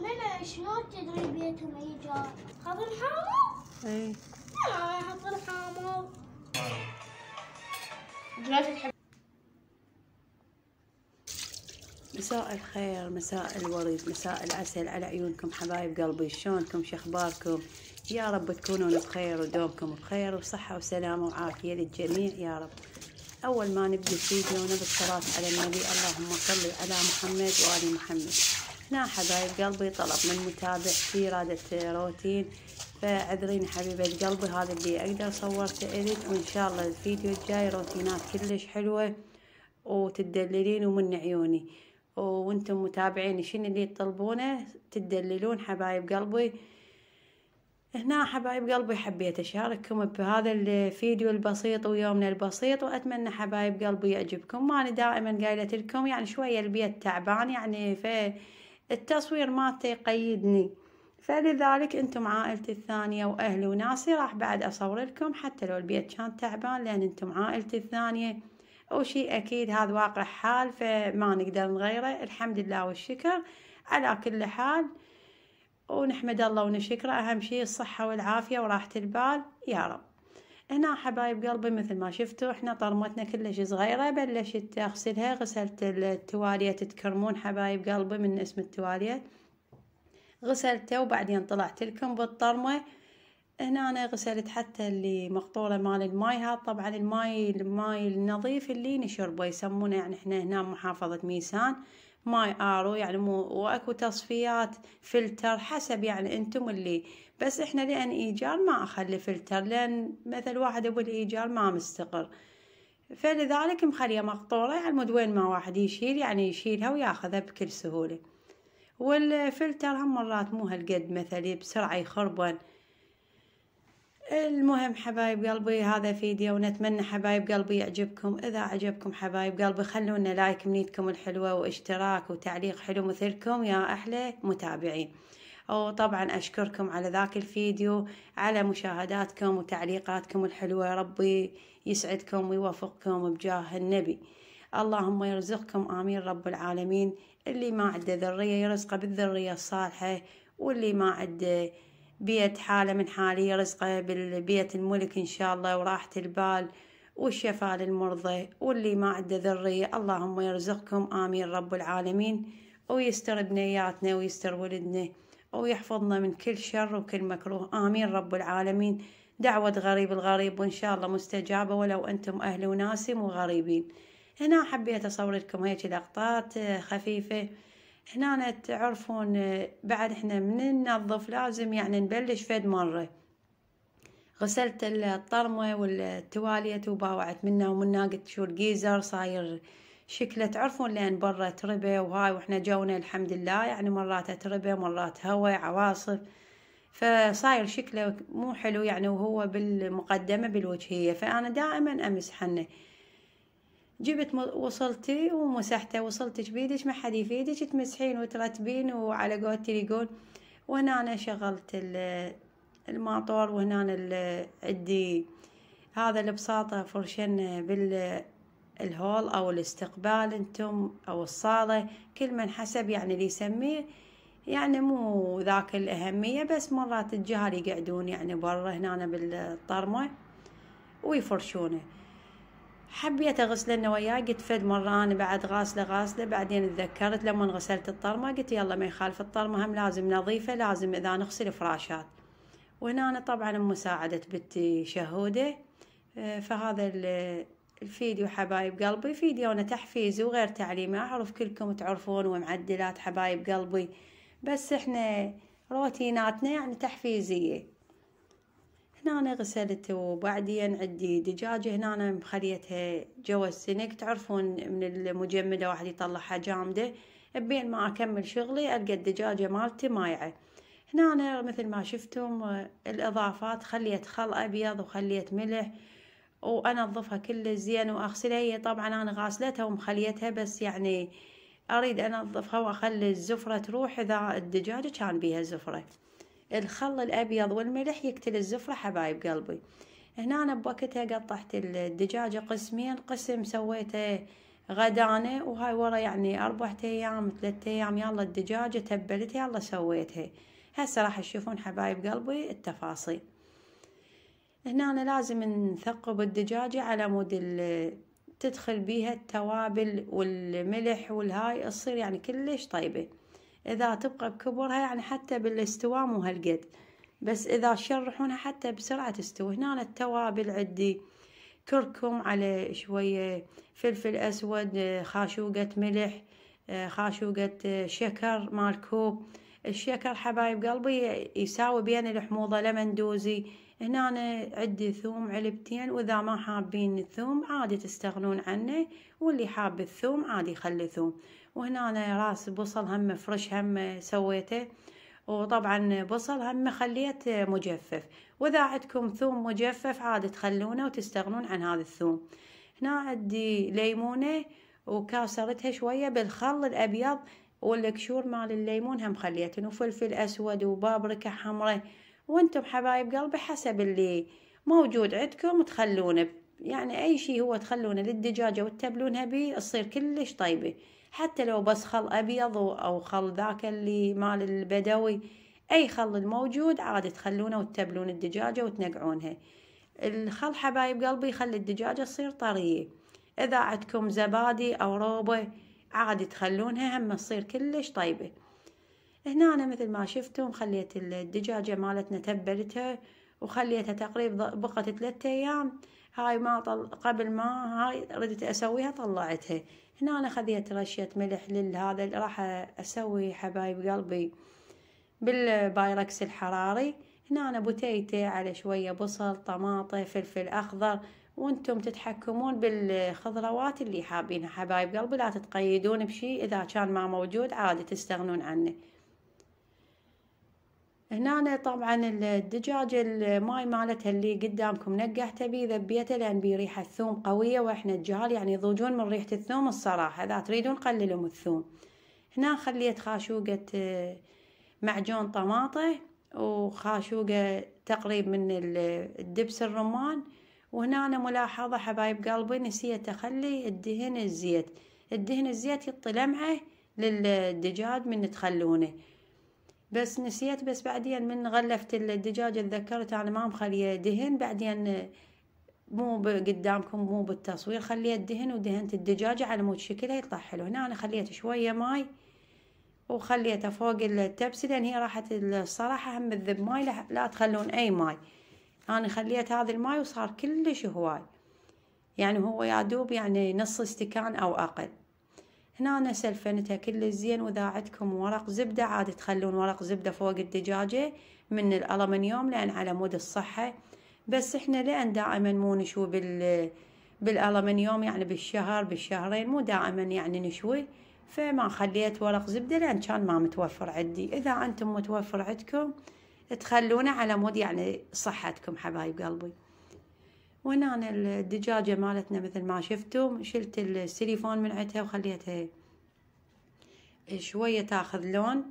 عمنا شلون تدري بيتهم ايجار؟ خضر حامض؟ اي إيه. لا خضر حامض مساء الخير مساء الورد مساء العسل على عيونكم حبايب قلبي شلونكم شخباركم يا رب تكونون بخير ودومكم بخير وصحة وسلامة وعافية للجميع يا رب أول ما نبدأ الفيديو نبدأ الصلاة على النبي اللهم صل على محمد وآل محمد هنا حبايب قلبي طلب من متابعتي رادة روتين فاعذريني حبيبة قلبي هذا اللي اقدر صورته الك وان شاء الله الفيديو الجاي روتينات كلش حلوة وتدللين ومن عيوني وانتم متابعين شنو اللي تطلبونه تدللون حبايب قلبي هنا حبايب قلبي حبيت اشارككم بهذا الفيديو البسيط ويومنا البسيط واتمنى حبايب قلبي يعجبكم ما انا دائما قايله لكم يعني شويه البيت تعبان يعني في التصوير مالته يقيدني فلذلك انتم عائلتي الثانية واهلي وناسي راح بعد اصور لكم حتى لو البيت كان تعبان لان انتم عائلتي الثانية وشي اكيد هذا واقع حال فما نقدر نغيره الحمد لله والشكر على كل حال ونحمد الله ونشكره اهم شي الصحة والعافية وراحة البال يا رب هنا حبايب قلبي مثل ما شفتوا احنا طرمتنا كلش صغيرة بلشت اغسلها غسلت التواليت تكرمون حبايب قلبي من اسم التواليت غسلته وبعدين طلعت لكم بالطرمة هنا أنا غسلت حتى اللي مقطورة مال الماي ها طبعا الماي الماي النظيف اللي نشربه يسمونه يعني احنا هنا محافظة ميسان ماي ارو يعني مو واكو تصفيات فلتر حسب يعني انتم اللي بس احنا لان ايجار ما اخلي فلتر لان مثل واحد ابو الايجار ما مستقر فلذلك مخليه مقطوره يعني مود وين ما واحد يشيل يعني يشيلها وياخذها بكل سهوله والفلتر هم مرات مو هالقد مثلي بسرعه يخربن المهم حبايب قلبي هذا فيديو ونتمنى حبايب قلبي يعجبكم إذا عجبكم حبايب قلبي خلونا لايك منيتكم الحلوة واشتراك وتعليق حلو مثلكم يا أحلى متابعين وطبعا أشكركم على ذاك الفيديو على مشاهداتكم وتعليقاتكم الحلوة ربي يسعدكم ويوفقكم بجاه النبي اللهم يرزقكم آمين رب العالمين اللي ما عنده ذرية يرزقه بالذرية الصالحة واللي ما عنده بيت حالة من حالي رزقه بالبيت الملك إن شاء الله وراحة البال والشفاء للمرضى واللي ما عنده ذرية اللهم يرزقكم آمين رب العالمين ويستر بنياتنا ويستر ولدنا ويحفظنا من كل شر وكل مكروه آمين رب العالمين دعوة غريب الغريب وإن شاء الله مستجابة ولو أنتم أهل وناسي وغريبين هنا حبيت أصور لكم هيك لقطات خفيفة هنا تعرفون بعد احنا من ننظف لازم يعني نبلش فد مرة غسلت الطرمة والتواليت وباوعت منها ومنها قلت شو الجيزر صاير شكله تعرفون لان برا تربة وهاي واحنا جونا الحمد لله يعني مرات تربة مرات هواء عواصف فصاير شكله مو حلو يعني وهو بالمقدمة بالوجهية فأنا دائما أمسحنه جبت وصلتي ومسحته وصلتك بيدك ما حد يفيدك تمسحين وترتبين وعلى قولتي يقول وهنا أنا شغلت الماطور وهنا أنا عندي هذا البساطة فرشن بال الهول او الاستقبال انتم او الصالة كل من حسب يعني اللي يسميه يعني مو ذاك الأهمية بس مرات الجهال يقعدون يعني برا هنا بالطرمة ويفرشونه حبيت اغسل انا وياه قلت فد مره انا بعد غاسله غاسله بعدين تذكرت لما غسلت الطرمه قلت يلا ما يخالف الطرمه هم لازم نظيفه لازم اذا نغسل فراشات وهنا أنا طبعا بمساعدة بنتي شهودة آه، فهذا الفيديو حبايب قلبي فيديونا تحفيزي وغير تعليمي أعرف كلكم تعرفون ومعدلات حبايب قلبي بس احنا روتيناتنا يعني تحفيزية هنا غسلته وبعدين عندي دجاجة هنا مخليتها جوا السنك تعرفون من المجمدة واحد يطلعها جامدة بين ما أكمل شغلي ألقى الدجاجة مالتي مايعة هنا مثل ما شفتم الإضافات خليت خل أبيض وخليت ملح وانظفها كل زين واغسلها هي طبعا انا غاسلتها ومخليتها بس يعني اريد انظفها واخلي الزفره تروح اذا الدجاجة كان بيها زفره الخل الأبيض والملح يقتل الزفرة حبايب قلبي هنا أنا بوقتها قطعت الدجاجة قسمين قسم سويته غدانة وهاي ورا يعني أربعة أيام ثلاثة أيام يلا الدجاجة تبلتها يلا سويتها هسه راح تشوفون حبايب قلبي التفاصيل هنا أنا لازم نثقب الدجاجة على مود تدخل بيها التوابل والملح والهاي تصير يعني كلش طيبة إذا تبقى بكبرها يعني حتى بالاستواء مو هالقد بس إذا تشرحونها حتى بسرعة تستوي هنا التوابل عندي كركم على شوية فلفل أسود آه، خاشوقة ملح آه، خاشوقة آه، شكر مال كوب الشكر حبايب قلبي يساوي بين الحموضة لمندوزي هنا أنا عندي ثوم علبتين وإذا ما حابين الثوم عادي تستغنون عنه واللي حاب الثوم عادي يخلي ثوم وهنا أنا راس بصل هم فرش هم سويته وطبعا بصل هم خليت مجفف واذا عندكم ثوم مجفف عادي تخلونه وتستغنون عن هذا الثوم هنا عندي ليمونه وكاسرتها شويه بالخل الابيض والكشور مال الليمون هم خليتن وفلفل أسود وبابركة حمراء وانتم حبايب قلبي حسب اللي موجود عندكم تخلونه يعني أي شي هو تخلونه للدجاجة وتبلونها بيه تصير كلش طيبة حتى لو بس خل أبيض أو خل ذاك اللي مال البدوي أي خل الموجود عاد تخلونه وتبلون الدجاجة وتنقعونها الخل حبايب قلبي يخلي الدجاجة تصير طرية إذا عندكم زبادي أو روبة عادي تخلونها هم تصير كلش طيبة هنا أنا مثل ما شفتم خليت الدجاجة مالتنا تبلتها وخليتها تقريبا بقت ثلاثة أيام هاي ما طل... قبل ما هاي ردت أسويها طلعتها هنا أنا خذيت رشة ملح لهذا راح أسوي حبايب قلبي بالبايركس الحراري هنا أنا بوتيتة على شوية بصل طماطة فلفل أخضر وانتم تتحكمون بالخضروات اللي حابينها حبايب قلبي لا تتقيدون بشي اذا كان ما موجود عادي تستغنون عنه هنا طبعا الدجاج الماي مالتها اللي قدامكم نقحته بيه ذبيته لان بيه ريحه ثوم قويه واحنا الجهال يعني يضوجون من ريحه الثوم الصراحه اذا تريدون قللوا الثوم هنا خليت خاشوقه آه، معجون طماطه وخاشوقه تقريب من الدبس الرمان وهنا أنا ملاحظة حبايب قلبي نسيت أخلي الدهن الزيت الدهن الزيت يطي لمعة للدجاج من تخلونه بس نسيت بس بعدين من غلفت الدجاج تذكرت أنا ما مخليه دهن بعدين مو قدامكم مو بالتصوير خليه الدهن ودهنت الدجاجة على مود شكلها يطلع حلو هنا أنا خليت شوية ماي وخليته فوق التبسي لأن هي راحت الصراحة هم الذب ماي لا تخلون أي ماي أنا خليت هذا الماي وصار كلش هواي يعني هو يا دوب يعني نص استكان أو أقل هنا أنا سلفنتها كل زين وإذا عندكم ورق زبدة عاد تخلون ورق زبدة فوق الدجاجة من الألمنيوم لأن على مود الصحة بس إحنا لأن دائما مو نشوي بال بالألمنيوم يعني بالشهر بالشهرين مو دائما يعني نشوي فما خليت ورق زبدة لأن كان ما متوفر عندي إذا أنتم متوفر عندكم تخلونه على مود يعني صحتكم حبايب قلبي وهنا أنا الدجاجة مالتنا مثل ما شفتوا شلت السيليفون من عندها وخليتها شوية تاخذ لون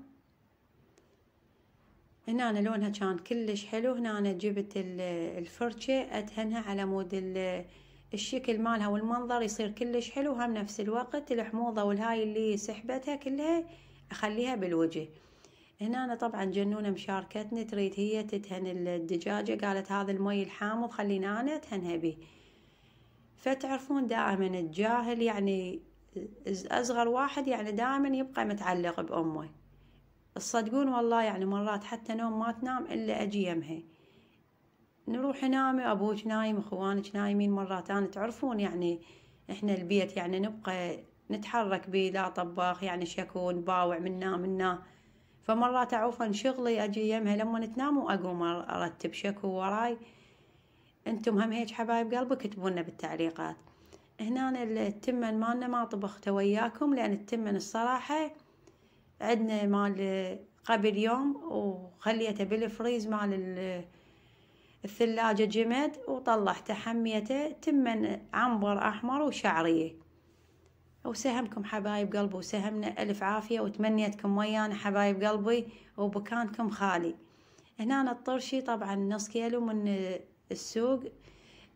هنا أنا لونها كان كلش حلو هنا أنا جبت الفرشة أدهنها على مود الشكل مالها والمنظر يصير كلش حلو هم نفس الوقت الحموضة والهاي اللي سحبتها كلها أخليها بالوجه هنا أنا طبعا جنونة مشاركتني تريد هي تدهن الدجاجة قالت هذا المي الحامض وخلينا أنا أدهنها به فتعرفون دائما الجاهل يعني أصغر واحد يعني دائما يبقى متعلق بأمه تصدقون والله يعني مرات حتى نوم ما تنام إلا أجي يمها نروح نامي أبوك نايم أخوانك نايمين مرات أنا تعرفون يعني إحنا البيت يعني نبقى نتحرك بيه لا طباخ يعني شكون باوع منا منا فمرات اعوفن شغلي اجي يمها لما تنام واقوم ارتب شكو وراي انتم هم هيك حبايب قلبي كتبونا بالتعليقات هنا التمن مالنا ما طبخته وياكم لان التمن الصراحه عندنا مال قبل يوم وخليته بالفريز مال الثلاجه جمد وطلعته حميته تمن عنبر احمر وشعريه وسهمكم حبايب قلبي وسهمنا ألف عافية وتمنيتكم ويانا حبايب قلبي وبكانكم خالي هنا الطرشي طبعا نص كيلو من السوق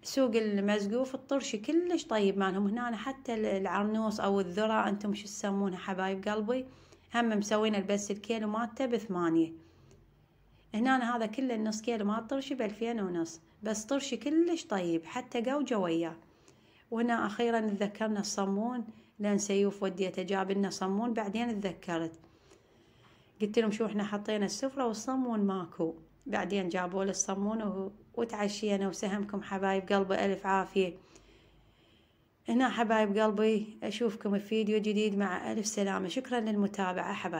سوق المزقوف الطرشي كلش طيب مالهم هنا حتى العرنوس او الذرة انتم شو تسمونها حبايب قلبي هم مسوين البس الكيلو مالته بثمانية هنا هذا كل النص كيلو مال طرشي بألفين ونص بس طرشي كلش طيب حتى قوجة وياه وهنا اخيرا تذكرنا الصمون لان سيوف وديته جاب لنا صمون بعدين اتذكرت قلت لهم شو احنا حطينا السفرة والصمون ماكو بعدين جابوا لي الصمون وتعشينا وسهمكم حبايب قلبي ألف عافية هنا حبايب قلبي أشوفكم في فيديو جديد مع ألف سلامة شكرا للمتابعة حبايب